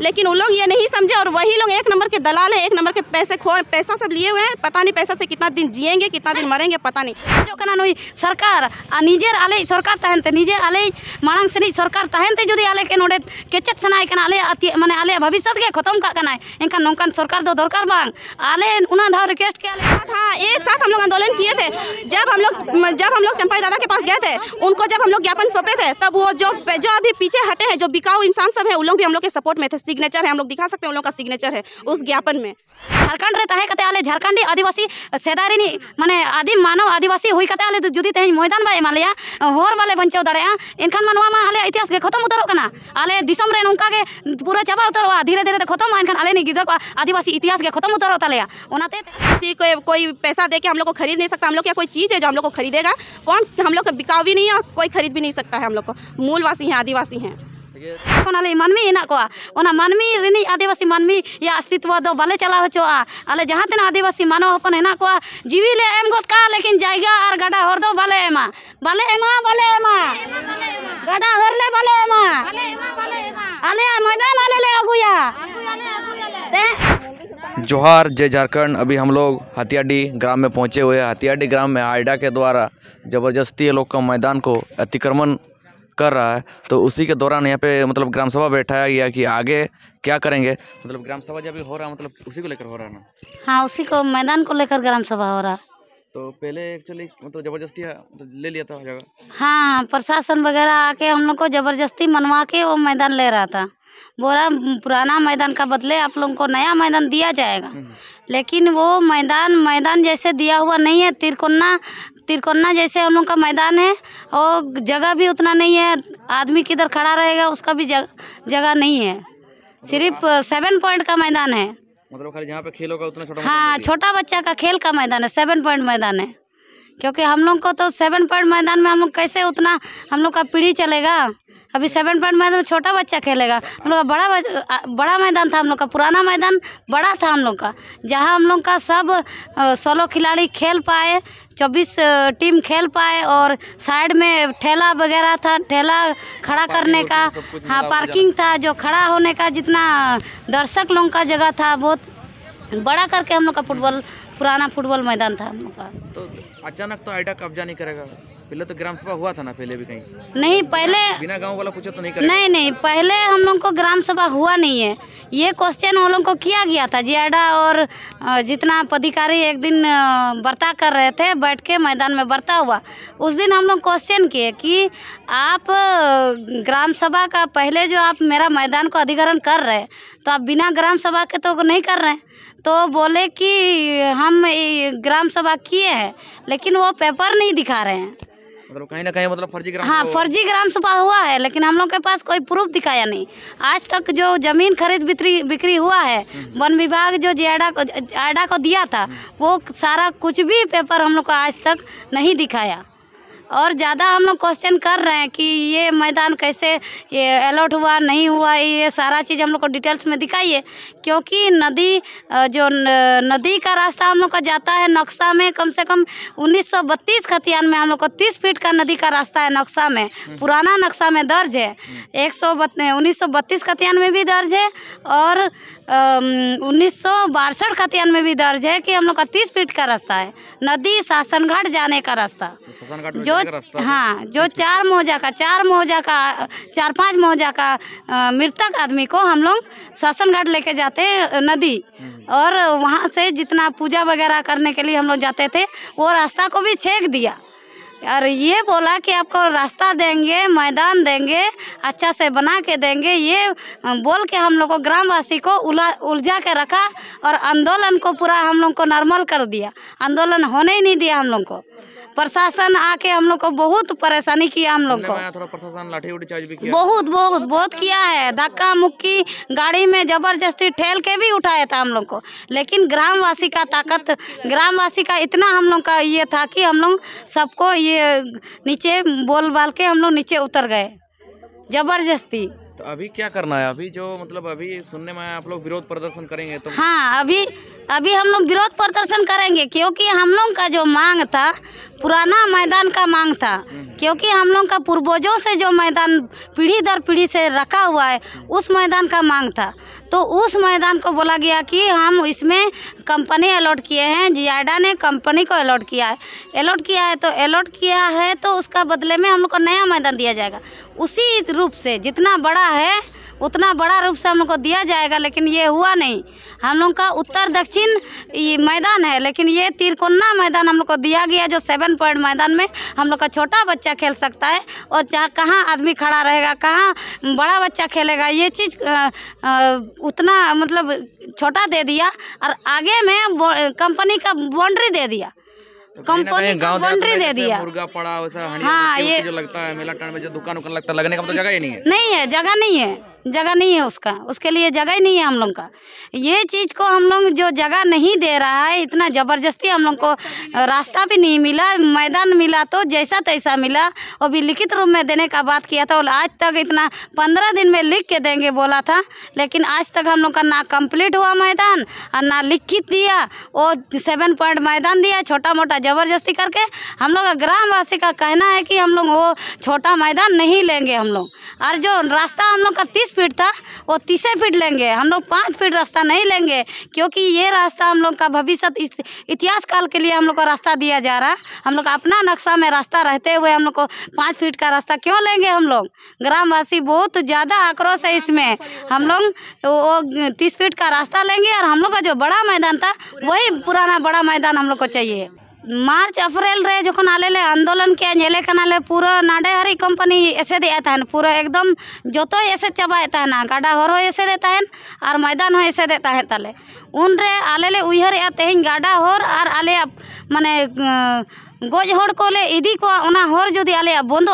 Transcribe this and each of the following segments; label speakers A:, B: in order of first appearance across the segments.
A: लेकिन वो लोग ये नहीं समझे और वही लोग एक नंबर के दलाल है एक नंबर के पैसे खो पैसा सब लिए हुए हैं
B: पता नहीं पैसा से कितना दिन जियेंगे कितना दिन मरेंगे पता नहीं जो नई सरकार निजे आल सरकार तहनते निजे आल मांग सनी सरकार तहनते आल के नोडे केचेद सना आल आले आल भविष्य के खत्म का इनका नौकान सरकार दो दरकार बांग आल उना रिक्वेस्ट के हाँ एक साथ हम लोग आंदोलन किए थे जब हम लोग जब हम लोग चंपाई दादा के पास गए थे
A: उनको जब हम लोग ज्ञापन सौंपे थे तब वो जो जो अभी पीछे हटे हैं जो बिकाऊ इंसान सब है उन लोग भी हम लोग के सपोर्ट
B: में थे सिग्नेचर है हम लोग दिखा सकते हैं उन लोग का सिग्नेचर है उस ज्ञापन में झारखंड रहता है कते आले झारखंडी आदिवासी सेदारी माने आदि मानव आदिवासी हुई कते आले जुदी तेज मैदान बाय मालेया होर वाले बंचाव दड़ेया इनखान मनवा मा आले इतिहास के खत्म उतरो कना आले दिसम रे के पूरा चबा उतरो धीरे धीरे खत्म इनखान आले नी गिदर आदिवासी इतिहास के खत्म उतरो ओनाते किसी
A: को कोई पैसा दे के हम लोग को खरीद नहीं सकता हम लोग क्या कोई चीज़ है जो हम लोग को खरीदेगा कौन हम लोग का बिका भी नहीं है
B: और कोई खरीद भी नहीं सकता है हम लोग को मूलवासी हैं आदिवासी हैं मानमी हेना मानमी रिनी आदिवासी मानमी या अस्तित्व दो बाले चला हो अले जहाँ तेना आदिवासी मानव हपन हेना को जीवी ले गोद लेकिन जैगा और गाडा हर दो बाले एमा बाले एमा बाले एमा गाडा हर ले बाले एमा बाले एमा बाले एमा अले मैदान अले
C: ले जोहार जय झारखंड अभी हम लोग हथियाडी ग्राम में पहुंचे हुए हैं हथियाडी ग्राम में आइडा के द्वारा ज़बरदस्ती लोग का मैदान को अतिक्रमण कर रहा है तो उसी के दौरान यहाँ पे मतलब ग्राम सभा बैठाया गया कि आगे क्या करेंगे मतलब ग्राम सभा जब हो रहा है मतलब उसी को लेकर हो रहा है ना
B: हाँ उसी को मैदान को लेकर ग्राम सभा हो रहा
C: तो पहले एक्चुअली मतलब जबरदस्ती मतलब ले लिया था जगह हाँ,
B: हाँ प्रशासन वगैरह आके हम लोग को जबरदस्ती मनवा के वो मैदान ले रहा था बोरा पुराना मैदान का बदले आप लोगों को नया मैदान दिया जाएगा हम्म। लेकिन वो मैदान मैदान जैसे दिया हुआ नहीं है तिरकोना तिरकोना जैसे हम लोग का मैदान है और जगह भी उतना नहीं है आदमी किधर खड़ा रहेगा उसका भी जग, जगह नहीं है सिर्फ सेवन पॉइंट का मैदान है
C: मतलब खाली पे खेलों का उतना छोटा हाँ
B: छोटा बच्चा का खेल का मैदान है सेवन पॉइंट मैदान है क्योंकि हम लोग को तो सेवन पॉइंट मैदान में हम लोग कैसे उतना हम लोग का पीढ़ी चलेगा अभी सेवन पॉइंट मैदान में तो छोटा बच्चा खेलेगा हम लोग का बड़ा बड़ा मैदान था हम लोग का पुराना मैदान बड़ा था हम लोग का जहाँ हम लोग का सब सोलह खिलाड़ी खेल पाए चौबीस टीम खेल पाए और साइड में ठेला वगैरह था ठेला खड़ा करने का हाँ पार्किंग था जो खड़ा होने का जितना दर्शक लोगों का जगह था बहुत बड़ा करके हम लोग का फुटबॉल पुराना फुटबॉल मैदान था हम लोग का
C: तो अचानक तो आईडा कब्जा नहीं करेगा पहले तो ग्राम सभा हुआ था ना पहले भी कहीं नहीं पहले बिना गांव वाला पूछा तो नहीं करेगा नहीं
B: नहीं पहले हम लोग को ग्राम सभा हुआ नहीं है ये क्वेश्चन हम लोग को किया गया था जियाडा और जितना पदाधिकारी एक दिन बर्ता कर रहे थे बैठ के मैदान में बर्ता हुआ उस दिन हम लोग क्वेश्चन किए कि आप ग्राम सभा का पहले जो आप मेरा मैदान को अधिग्रहण कर रहे हैं तो आप बिना ग्राम सभा के तो नहीं कर रहे हैं तो बोले कि हम ग्राम सभा किए हैं लेकिन वो पेपर नहीं दिखा रहे हैं
C: मतलब कहीं ना कहीं मतलब फर्जी ग्राम हाँ फर्जी
B: ग्राम सभा हुआ है लेकिन हम लोग के पास कोई प्रूफ दिखाया नहीं आज तक जो जमीन खरीद बिक्री बिक्री हुआ है हम्म। वन विभाग जो जेडा को आडा को दिया था हम्म। वो सारा कुछ भी पेपर हम लोग को आज तक नहीं दिखाया और ज़्यादा हम लोग क्वेश्चन कर रहे हैं कि ये मैदान कैसे ये अलॉट हुआ नहीं हुआ ये सारा चीज़ हम लोग को डिटेल्स में दिखाइए क्योंकि नदी जो नदी का रास्ता हम लोग का जाता है नक्शा में कम से कम 1932 खतियान में हम लोग को 30 फीट का नदी का रास्ता है नक्शा में पुराना नक्शा में दर्ज है एक सौ उन्नीस खतियान में भी दर्ज है और उन्नीस सौ बासठ खतियान में भी दर्ज है कि हम लोग का तीस फीट का रास्ता है नदी शासन जाने का रास्ता
C: जो हाँ
B: जो चार मोजा का चार मोजा का चार पांच मोजा का मृतक आदमी को हम लोग शासन घाट लेके जाते हैं नदी हम्म। और वहाँ से जितना पूजा वगैरह करने के लिए हम लोग जाते थे वो रास्ता को भी छेक दिया और ये बोला कि आपको रास्ता देंगे मैदान देंगे अच्छा से बना के देंगे ये बोल के हम लोग को ग्रामवासी को उला उलझा के रखा और आंदोलन को पूरा हम लोग को नॉर्मल कर दिया आंदोलन होने ही नहीं दिया हम लोग को प्रशासन आके हम लोग को बहुत परेशानी किया हम लोग को
C: प्रशासन लाठी उठी चार्ज भी किया बहुत
B: बहुत बहुत किया है धक्का मुक्की गाड़ी में जबरदस्ती ठेल के भी उठाया था हम लोग को लेकिन ग्रामवासी का ताकत ग्रामवासी का इतना हम लोग का ये था कि हम लोग सबको ये नीचे बोल बाल के हम लोग नीचे उतर गए जबरदस्ती
C: तो अभी क्या करना है अभी जो मतलब अभी सुनने में आप लोग विरोध प्रदर्शन करेंगे तो हाँ
B: अभी अभी हम लोग विरोध प्रदर्शन करेंगे क्योंकि हम लोग का जो मांग था पुराना मैदान का मांग था क्योंकि हम लोग का पूर्वजों से जो मैदान पीढ़ी दर पीढ़ी से रखा हुआ है उस मैदान का मांग था तो उस मैदान को बोला गया कि हम इसमें कंपनी अलॉट किए हैं जियाडा ने कंपनी को अलॉट किया है अलॉट किया है तो अलॉट किया है तो उसका बदले में हम लोग को नया मैदान दिया जाएगा उसी रूप से जितना बड़ा है उतना बड़ा रूप से हम लोग को दिया जाएगा लेकिन ये हुआ नहीं हम लोग का उत्तर दक्षिण मैदान है लेकिन ये तिरकोना मैदान हम लोग को दिया गया जो सेवन पॉइंट मैदान में हम लोग का छोटा बच्चा खेल सकता है और जहाँ कहाँ आदमी खड़ा रहेगा कहाँ बड़ा बच्चा खेलेगा ये चीज़ आ, आ, उतना मतलब छोटा दे दिया और आगे में कंपनी का बाउंड्री दे दिया तो कंपनी तो गाँव दे दिया मुर्गा
C: पड़ा वैसा हाँ ये जो लगता है मेला टाइम में जो दुकान उकान लगता है लगने का तो जगह ही नहीं है
B: नहीं है जगह नहीं है जगह नहीं है उसका उसके लिए जगह ही नहीं है हम लोग का ये चीज़ को हम लोग जो जगह नहीं दे रहा है इतना ज़बरदस्ती हम लोग को रास्ता भी नहीं मिला मैदान मिला तो जैसा तैसा मिला वो भी लिखित रूप में देने का बात किया था और आज तक इतना पंद्रह दिन में लिख के देंगे बोला था लेकिन आज तक हम लोग का ना कम्प्लीट हुआ मैदान और ना लिखित दिया वो सेवन पॉइंट मैदान दिया छोटा मोटा ज़बरदस्ती करके हम लोग ग्रामवासी का कहना है कि हम लोग वो छोटा मैदान नहीं लेंगे हम लोग और जो रास्ता हम लोग का तीस फीट था वो तीसरे फीट लेंगे हम लोग पाँच फीट रास्ता नहीं लेंगे क्योंकि ये रास्ता हम लोग का भविष्य इतिहास काल के लिए हम लोग को रास्ता दिया जा रहा हम लोग अपना नक्शा में रास्ता रहते हुए हम लोग को पाँच फीट का रास्ता क्यों लेंगे हम लोग ग्रामवासी बहुत ज़्यादा आक्रोश है इसमें हम लोग वो तीस फीट का रास्ता लेंगे और हम लोग का जो बड़ा मैदान था वही पुराना बड़ा मैदान हम लोग को चाहिए मार्च अप्रैल रे जखन आले ले आंदोलन के नेले कनाले पूरा नाडे हरी कंपनी एसेद एतान पूरा एकदम जोतो एसेद चाबा गाडा हर हो एसेद और मैदान हो एसेद उन रे आले ले तेहिं गाडा हर और आले माने गज हे इदी को जी आल बंद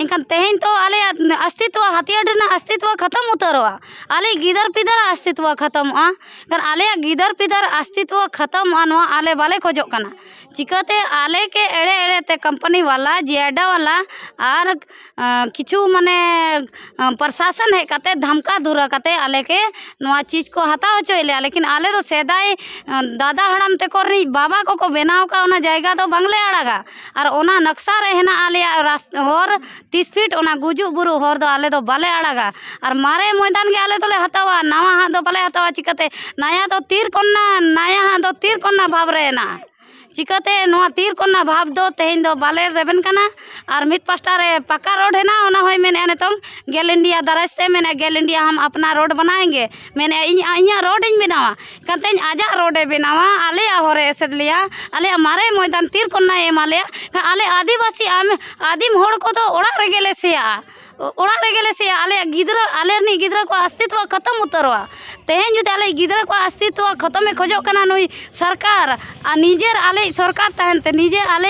B: इनखान तेहन तो आल अस्तित्व हथियार अस्तित्व खत्म उतर आल गिदर पिदर अस्तित्व खत्म आल गिदर पिदर अस्तित्व खत्म आल बाले खोजना चिकाते आल के एड़े एड़े कम्पनी वाला जेडा वाला और किचु मान प्रशासन हेकते धमका दूरा आल के ना चीज को हत्या अचोले लेकिन आल तो सेदाय दादा हड़म तक बाबा को बनाव का जैगा तो बांगले आड़ ᱟᱲᱟᱜᱟ ᱟᱨ ᱚᱱᱟ ᱱᱚᱠᱥᱟ ᱨᱮ ᱦᱮᱱᱟᱜ ᱟᱞᱮᱭᱟᱜ ᱦᱚᱨ ᱛᱤᱥ ᱯᱷᱤᱴ ᱚᱱᱟ ᱜᱩᱡᱩᱜ ᱵᱩᱨᱩ ᱦᱚᱨ ᱫᱚ ᱟᱞᱮ ᱫᱚ ᱵᱟᱞᱮ ᱟᱲᱟᱜᱟ ᱟᱨ ᱢᱟᱨᱮ ᱢᱚᱭᱫᱟᱱ ᱜᱮ ᱟᱞᱮ ᱫᱚᱞᱮ ᱦᱟᱛᱟᱣᱟ ᱱᱟᱣᱟ ᱦᱟᱸᱜ ᱫᱚ ᱵᱟᱞᱮ ᱦᱟᱛᱟᱣᱟ ᱪᱤᱠᱟᱹᱛᱮ ᱱᱟᱭᱟ ᱫᱚ ᱛᱤᱨ ᱠᱚᱱᱟ ᱱᱟᱭᱟ ᱦᱟᱸᱜ ᱫᱚ ᱛᱤᱨ ᱠᱚᱱᱟ ᱵᱷᱟᱵᱽ ᱨᱮ ᱦᱮᱱᱟᱜᱼᱟ चिकाते तीर को भाव दो तेहन दो बाले रेबन और मिड पास्टा रे रोड है ना उना होय मेने ने इंडिया दराज से मेने गेल इंडिया हम अपना रोड बनाएंगे मैं इन इया रोड इन बनावा कते आजा रोड बनावा आले हर एसद एसेद लिया आले हमारे मैदान तीर को ना आले आदिवासी आदिम होड़ को तो ओड़ा रे गेले अस्तित्व खत्म उतर तेहन जुदी आल गो अस्तित्व खत्म खोजना नई सरकार निजे आल सरकार निजे आल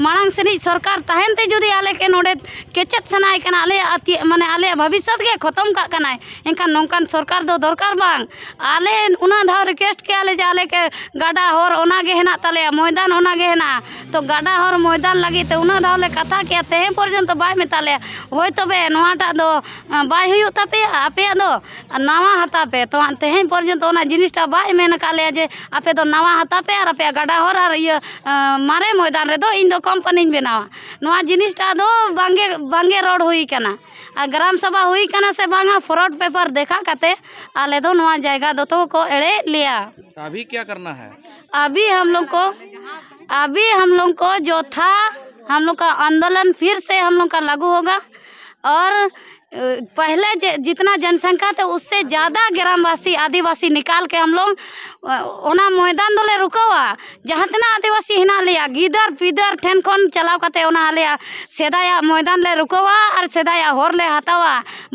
B: मांग सन सरकार तहनते आल के नोड़ केचेद सना आल मान आल भविष्य के खत्म कराए इनखान नौकान सरकार दो दरकार बांग आले उना दौ रिक्वेस्ट के आले के गाडा हर ओना मैदान ओना हेना तो गाडा हर मैदान लगे ते उना दौले कथा के तेहे पर्यंत बाय में तबे बुपे आपे नवा हतापे तो तेह पर्यत तो जिनटा बनकाले जे आपे तो नवा हतापे और आपे गाडा हर और ये मारे मैदान इन कम्पानी बनावा ना जिनटा दो बांगे बांगे रोड हुई ग्राम सभा हुई से बांगा फ्रॉड पेपर देखा करते आले दो नवा जायगा दो तो को एड़े लिया
C: तो अभी क्या करना है
B: अभी हम लोग को अभी हम लोग को जो था हम लोग का आंदोलन फिर से हम लोग का लागू होगा और पहले जितना जनसंख्या था उससे ज़्यादा ग्रामवासी आदिवासी निकाल के हम लोग ओना मैदान दोले रुको हुआ जहाँ तना आदिवासी हिना लिया गिदर पिदर ठेन खन चलाव करते ओना लिया सेदाया मैदान ले रुको हुआ और सेदाया होर ले हतावा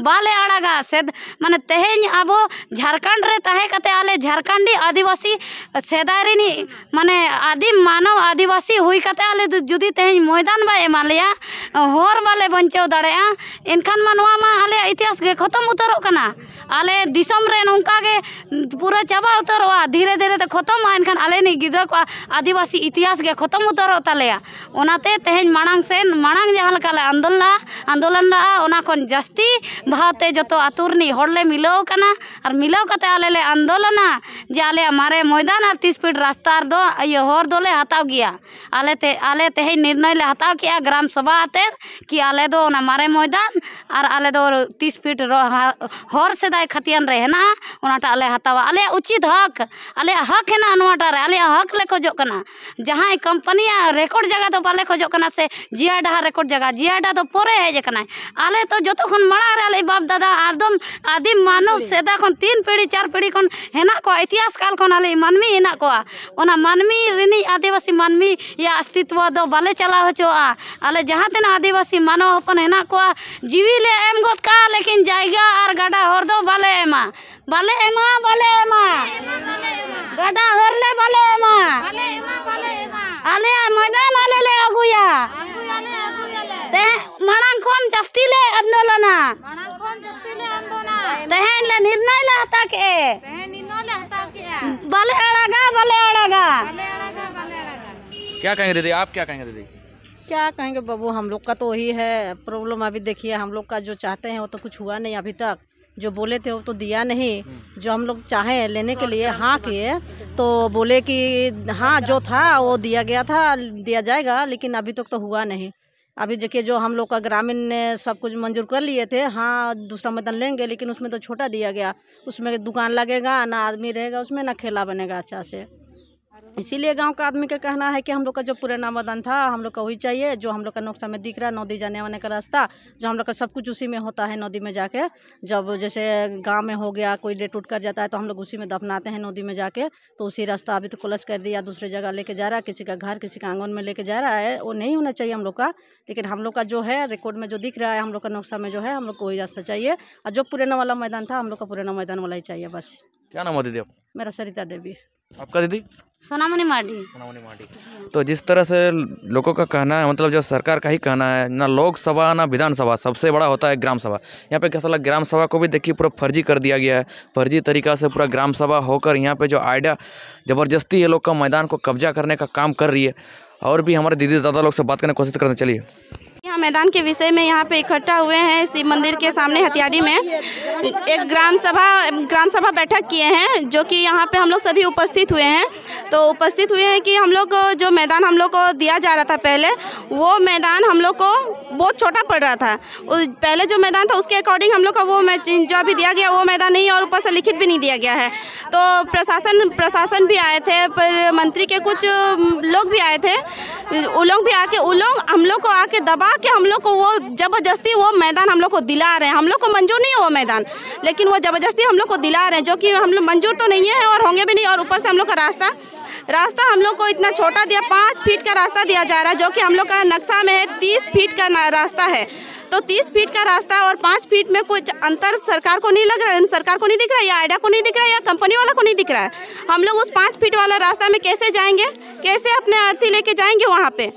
B: बाले आड़ागा सेद माने तेहेज अब झारखंड रे तहे कते आले झारखंडी आदिवासी सेदाय रेनी माने आदिम मानव आदिवासी हुई कते आले जुदी तेहेज मैदान बा एमा लिया होर बाले बंचाव दाड़ेया इनखान मनवा आल इतिहास खत्म उतर आले नौका पूरा चाबा उतर धीरे धीरे तो खत्म एनखान आल गिर इतिहास के खत्म उतर तालेते तेहे माड़ से माड़ जहाँ आंदोलन आंदोलन लगा जस्ती भावते जो अतुरे मिलवाना और मिलवे आलेले आंदोलना जे आल मारे मैदान और तीस फिट रास्ता हर दोले हताव गया आले तेहे निर्णय ले हताव किया ग्राम सभा कि आले मारे मैदान और आले तीस फिट हर सदा खतियान हेनाटा हतावा अल उचित हक अल हक है अल हक ले खोजना जहां कम्पनी रेकर्ड जगह तो बाले खोजना से जिया डहा रेकर्ड जगह जिया डा तो पर हजना अल तो जो तो मारे अल बाप दादा आदम आदि मानव सदा खन तीन पीढ़ी चार पीढ़ी खन हेना को इतिहास काल खन अल मानमी हे मानमी आदिवासी मानमी या अस्तित्व बाले चला अल जहां तेना आदिवासी मानव हपन हेना जीवी ले एम गोद लेकिन जाएगा और गाडा हर दो बाले एमा बाले एमा बाले एमा गाडा हर ले बाले एमा बाले एमा बाले एमा आले आ मैदान आले ले अगुया अगुया ले अगुया ले ते मणान कोन जस्ती ले आंदोलन मणान कोन जस्ती
A: ले आंदोलन तहे ले
B: निर्णय ले हता के तहे
A: निर्णय ले हता
D: के बाले अड़ागा बाले अड़ागा बाले अड़ागा बाले
C: अड़ागा क्या कहेंगे दीदी आप क्या कहेंगे दीदी
D: क्या कहेंगे बाबू हम लोग का तो वही है प्रॉब्लम अभी देखिए हम लोग का जो चाहते हैं वो तो कुछ हुआ नहीं अभी तक जो बोले थे वो तो दिया नहीं हम्म। जो हम लोग चाहे लेने के लिए हाँ किए तो बोले कि हाँ जो था वो दिया गया था दिया जाएगा लेकिन अभी तक तो हुआ नहीं अभी देखिए जो हम लोग का ग्रामीण ने सब कुछ मंजूर कर लिए थे हाँ दूसरा मैदान लेंगे लेकिन उसमें तो छोटा दिया गया उसमें दुकान लगेगा ना आदमी रहेगा उसमें ना खेला बनेगा अच्छा से इसीलिए गांव का आदमी का कहना है कि हम लोग का जो पुराना मदन था हम लोग का वही चाहिए जो हम लोग का नुकसान में दिख रहा है नदी जाने वाने का रास्ता जो हम लोग का सब कुछ उसी में होता है नदी में जाके जब जैसे गांव में हो गया कोई डेट उठ कर जाता है तो हम लोग उसी में दफनाते हैं नदी में जाके तो उसी रास्ता अभी तो क्लच कर दिया दूसरे जगह लेके जा रहा है किसी का घर किसी का आंगन में लेके जा रहा है वो नहीं होना चाहिए हम लोग का लेकिन हम लोग का जो है रिकॉर्ड में जो दिख रहा है हम लोग का नुकसान में जो है हम लोग को वही रास्ता चाहिए और जो पुराना वाला मैदान था हम लोग का पुराना मैदान वाला ही चाहिए बस क्या नाम मोदी देव मेरा सरिता देवी आपका दीदी सोनामनी माडी सोनामनी माडी
C: तो जिस तरह से लोगों का कहना है मतलब जो सरकार का ही कहना है ना लोकसभा ना विधानसभा सबसे बड़ा होता है ग्राम सभा यहाँ पे कैसा लगा ग्राम सभा को भी देखिए पूरा फर्जी कर दिया गया है फर्जी तरीका से पूरा ग्राम सभा होकर यहाँ पे जो आइडिया ज़बरदस्ती ये लोग का मैदान को कब्जा करने का काम कर रही है और भी हमारे दीदी दादा लोग से बात करने की कोशिश करते चलिए
A: यहाँ मैदान के विषय में यहाँ पे इकट्ठा हुए हैं शिव मंदिर के सामने हथियारी में एक ग्राम सभा ग्राम सभा बैठक किए हैं जो कि यहाँ पे हम लोग सभी उपस्थित हुए हैं तो उपस्थित हुए हैं कि हम लोग जो मैदान हम लोग को दिया जा रहा था पहले वो मैदान हम लोग को बहुत छोटा पड़ रहा था उस पहले जो मैदान था उसके अकॉर्डिंग हम लोग का वो जो अभी दिया गया वो मैदान नहीं और ऊपर से लिखित भी नहीं दिया गया है तो प्रशासन प्रशासन भी आए थे पर मंत्री के कुछ लोग भी आए थे उन लोग भी आके उन लोग हम लोग को आके दबा के हम लोग को वो ज़बरदस्ती वो मैदान हम लोग को दिला रहे हैं हम लोग को मंजूर नहीं है वो मैदान लेकिन वो ज़बरदस्ती हम लोग को दिला रहे हैं जो कि हम लोग मंजूर तो नहीं है और होंगे भी नहीं और ऊपर से हम लोग का रास्ता रास्ता हम लोग को इतना छोटा दिया पाँच फीट का रास्ता दिया जा रहा है जो कि हम लोग का नक्शा में है तीस फीट का रास्ता है तो तीस फीट का रास्ता और पाँच फीट में कुछ अंतर सरकार को नहीं लग रहा है सरकार को नहीं दिख रहा है या आइडा को नहीं दिख रहा है या कंपनी वाला को नहीं दिख रहा है हम लोग उस पाँच फीट वाला रास्ता में कैसे जाएंगे कैसे अपने अर्थी लेके जाएंगे वहाँ पे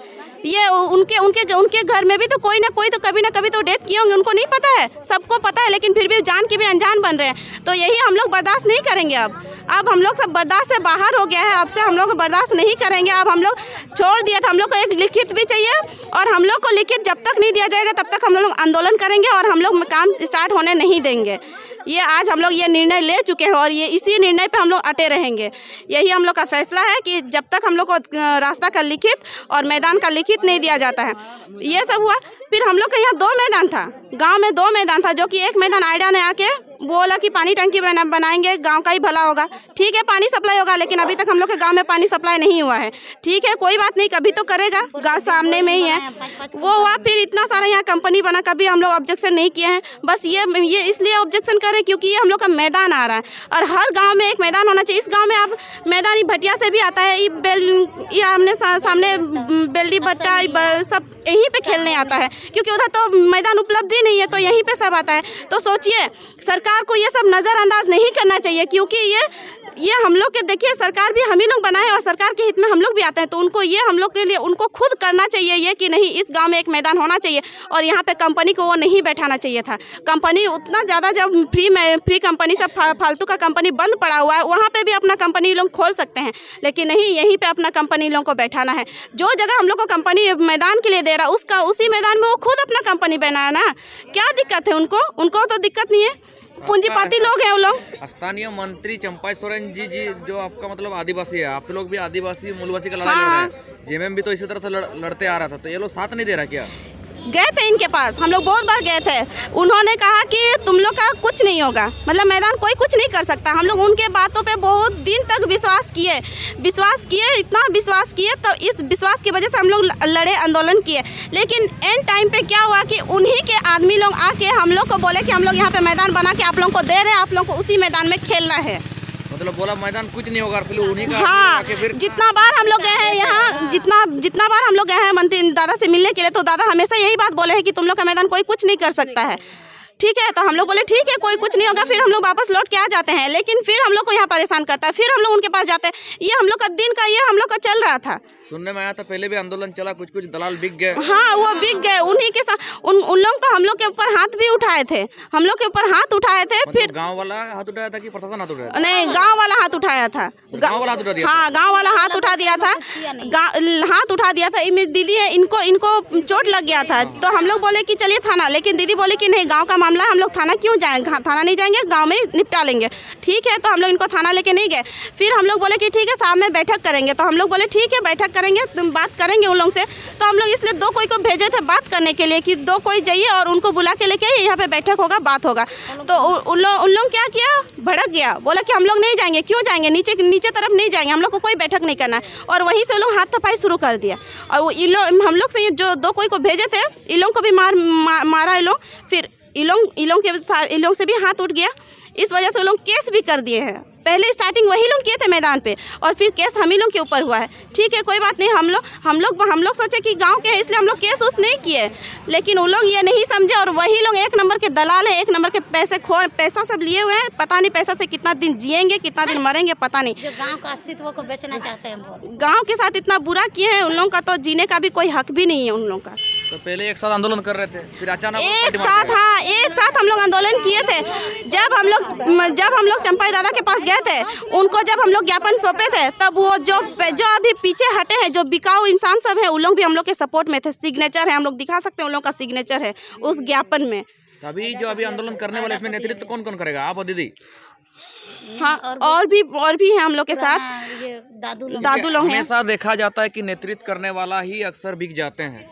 A: ये उनके उनके उनके घर में भी तो कोई ना कोई तो कभी ना कभी तो डेथ किए होंगे उनको नहीं पता है सबको पता है लेकिन फिर भी जान के भी अनजान बन रहे हैं तो यही हम लोग बर्दाश्त नहीं करेंगे अब अब हम लोग सब बर्दाश्त से बाहर हो गया है अब से हम लोग बर्दाश्त नहीं करेंगे अब हम लोग छोड़ दिया था हम लोग को एक लिखित भी चाहिए और हम लोग को लिखित जब तक नहीं दिया जाएगा तब तक हम लोग आंदोलन करेंगे और हम लोग काम स्टार्ट होने नहीं देंगे ये आज हम लोग ये निर्णय ले चुके हैं और ये इसी निर्णय पे हम लोग अटे रहेंगे यही हम लोग का फैसला है कि जब तक हम लोग को रास्ता का लिखित और मैदान का लिखित नहीं दिया जाता है ये सब हुआ फिर हम लोग का यहाँ दो मैदान था गाँव में दो मैदान था जो कि एक मैदान आइडा ने आके बोला कि पानी टंकी बना बनाएंगे गांव का ही भला होगा ठीक है पानी सप्लाई होगा लेकिन अभी तक हम लोग के गांव में पानी सप्लाई नहीं हुआ है ठीक है कोई बात नहीं कभी तो करेगा गाँव सामने में ही है वो हुआ फिर इतना सारा यहाँ कंपनी बना कभी हम लोग ऑब्जेक्शन नहीं किए हैं बस ये ये इसलिए ऑब्जेक्शन कर रहे हैं क्योंकि ये हम लोग का मैदान आ रहा है और हर गाँव में एक मैदान होना चाहिए इस गाँव में आप मैदान भटिया से भी आता है ये हमने सामने बेल्डी भट्टा सब यहीं पर खेलने आता है क्योंकि उधर तो मैदान उपलब्ध ही नहीं है तो यहीं पर सब आता है तो सोचिए सरकार सरकार को ये सब नज़रअंदाज नहीं करना चाहिए क्योंकि ये ये हम लोग के देखिए सरकार भी हम ही लोग बनाए और सरकार के हित में हम लोग भी आते हैं तो उनको ये हम लोग के लिए उनको खुद करना चाहिए ये कि नहीं इस गांव में एक मैदान होना चाहिए और यहाँ पे कंपनी को वो नहीं बैठाना चाहिए था कंपनी उतना ज़्यादा जब फ्री में फ्री कंपनी सब फालतू का कंपनी बंद पड़ा हुआ है वहाँ पर भी अपना कंपनी लोग खोल सकते हैं लेकिन नहीं यहीं पर अपना कंपनी लोगों को बैठाना है जो जगह हम लोग को कंपनी मैदान के लिए दे रहा उसका उसी मैदान में वो खुद अपना कंपनी बनाना क्या दिक्कत है उनको उनको तो दिक्कत नहीं है अच्छा। पूंजीपति लोग है वो लोग
C: स्थानीय मंत्री चंपा सोरेन जी जी जो आपका मतलब आदिवासी है आप लोग भी आदिवासी मूलवासी का लड़ाई हाँ। लड़ रहे हैं जेएमएम भी तो इसी तरह से लड़, लड़ते आ रहा था तो ये लोग साथ नहीं दे रहा क्या
A: गए थे इनके पास हम लोग बहुत बार गए थे उन्होंने कहा कि तुम लोग का कुछ नहीं होगा मतलब मैदान कोई कुछ नहीं कर सकता हम लोग उनके बातों पे बहुत दिन तक विश्वास किए विश्वास किए इतना विश्वास किए तो इस विश्वास की वजह से हम लोग लड़े आंदोलन किए लेकिन एंड टाइम पे क्या हुआ कि उन्हीं के आदमी लोग आके हम लोग को बोले कि हम लोग यहाँ पर मैदान बना के आप लोग को दे रहे हैं आप लोग को उसी मैदान में खेलना
C: है मतलब बोला मैदान कुछ नहीं होगा फिर उन्हीं का हाँ फिर जितना बार हम लोग गए हैं यहाँ हाँ। जितना जितना बार हम लोग गए हैं
A: मंत्री दादा से मिलने के लिए तो दादा हमेशा यही बात बोले हैं कि तुम लोग का मैदान कोई कुछ नहीं कर सकता है ठीक है तो हम लोग बोले ठीक है कोई कुछ नहीं होगा फिर हम लोग वापस लौट के आ जाते हैं लेकिन फिर हम लोग को यहाँ परेशान करता है फिर हम लोग उनके पास जाते हैं ये हम लोग का दिन का ये हम लोग का चल रहा था
C: सुनने में आया था पहले भी आंदोलन चला कुछ कुछ दलाल बिक गए हाँ वो बिक गए उन्हीं के
A: साथ उन लोग तो हम लोग के ऊपर हाथ भी उठाए थे हम लोग के ऊपर हाथ उठाए थे मतलब फिर
C: गाँव वाला हाथ
A: उठाया था कि प्रशासन
C: हाथ उठाया नहीं
A: गाँव वाला हाथ उठाया था गाँव वाला मतलब हाथ उठा दिया हाँ गाँव वाला हाथ उठा दिया था
C: हाँ,
A: हाथ उठा दिया था दीदी है इनको इनको चोट लग गया था तो हम लोग बोले की चलिए थाना लेकिन दीदी बोले की नहीं गाँव का मामला हम लोग थाना क्यों जाए थाना नहीं जाएंगे गाँव में निपटा लेंगे ठीक है तो हम लोग इनको थाना लेके नहीं गए फिर हम लोग बोले कि ठीक है शाम में बैठक करेंगे तो हम लोग बोले ठीक है बैठक करेंगे तुम बात करेंगे उन लोग से तो हम लोग इसलिए दो कोई को भेजे थे बात करने के लिए कि दो कोई जाइए और उनको बुला के लेके यहाँ पे बैठक होगा बात होगा तो उन लोग उन लोग क्या किया भड़क गया बोला कि हम लोग नहीं जाएंगे क्यों जाएंगे नीचे नीचे तरफ नहीं जाएंगे हम लोग को कोई बैठक नहीं करना है और वहीं से लोग हाथ थफाई शुरू कर दिया और इन लोग हम लोग से जो दो कोई को भेजे थे इन लोग को भी मार मारा इन लोग फिर इन लोग इन के इन लोग से भी हाथ उठ गया इस वजह से लोग केस भी कर दिए हैं पहले स्टार्टिंग वही लोग किए थे मैदान पे और फिर केस हम ही लोग के ऊपर हुआ है ठीक है कोई बात नहीं हम लोग हम लोग हम लोग सोचे कि गांव के हैं इसलिए हम लोग केस उस नहीं किए लेकिन वो लोग ये नहीं समझे और वही लोग एक नंबर के दलाल हैं एक नंबर के पैसे खो पैसा सब लिए हुए हैं पता नहीं पैसा से कितना दिन जियेंगे कितना दिन मरेंगे पता नहीं
B: गाँव का अस्तित्व को बेचना चाहते हैं
A: गाँव के साथ इतना बुरा किए हैं उन लोगों का तो जीने का भी कोई हक भी नहीं है उन लोगों का
C: तो पहले एक साथ आंदोलन कर रहे थे फिर अचानक एक साथ
A: हाँ एक साथ हम लोग आंदोलन किए थे जब हम लोग जब हम लोग चंपाई दादा के पास गए थे उनको जब हम लोग ज्ञापन सौंपे थे तब वो जो जो अभी पीछे हटे हैं जो बिकाऊ इंसान सब है उन लोग भी हम लोग के सपोर्ट में थे सिग्नेचर है हम लोग दिखा सकते हैं उन लोग का सिग्नेचर है उस
C: ज्ञापन में तो अभी जो अभी आंदोलन करने वाले इसमें नेतृत्व कौन कौन करेगा आप दीदी हाँ और भी और भी, और भी है हम लोग के
B: साथ दादू
A: लोग दादू लोग हमेशा
C: देखा जाता है कि नेतृत्व करने वाला ही अक्सर बिक जाते हैं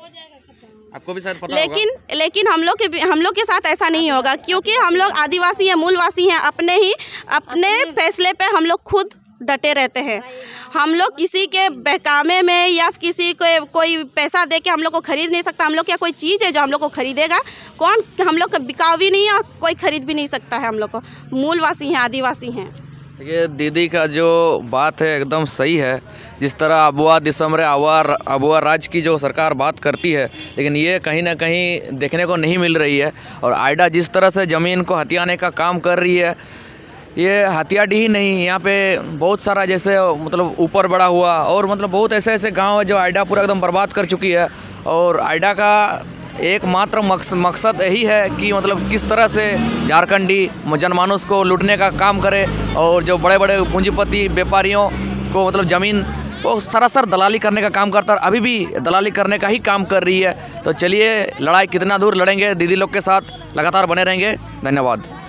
C: आपको भी पता लेकिन होगा। लेकिन हम लोग के हम लोग के साथ ऐसा नहीं होगा क्योंकि हम लोग आदिवासी हैं मूलवासी हैं
A: अपने ही अपने फैसले पे हम लोग खुद डटे रहते हैं हम लोग किसी के बहकामे में या किसी को कोई पैसा दे के हम लोग को खरीद नहीं सकता हम लोग क्या कोई चीज़ है जो हम लोग को खरीदेगा कौन हम लोग का बिकाव भी नहीं है और कोई खरीद भी नहीं सकता है हम लोग को मूलवासी हैं आदिवासी हैं
C: देखिए दीदी का जो बात है एकदम सही है जिस तरह अबुआ दिसम्बर अबुआ अबुआ राज की जो सरकार बात करती है लेकिन ये कहीं ना कहीं देखने को नहीं मिल रही है और आयडा जिस तरह से ज़मीन को हथियाने का काम कर रही है ये हथियाडी ही नहीं यहाँ पे बहुत सारा जैसे मतलब ऊपर बड़ा हुआ और मतलब बहुत ऐसे ऐसे गांव है जो आयडा पूरा एकदम बर्बाद कर चुकी है और आयडा का एकमात्र मकस, मकसद यही है कि मतलब किस तरह से झारखंडी जनमानस को लूटने का काम करे और जो बड़े बड़े पूंजीपति व्यापारियों को मतलब ज़मीन वो सरासर दलाली करने का काम करता है अभी भी दलाली करने का ही काम कर रही है तो चलिए लड़ाई कितना दूर लड़ेंगे दीदी लोग के साथ लगातार बने रहेंगे धन्यवाद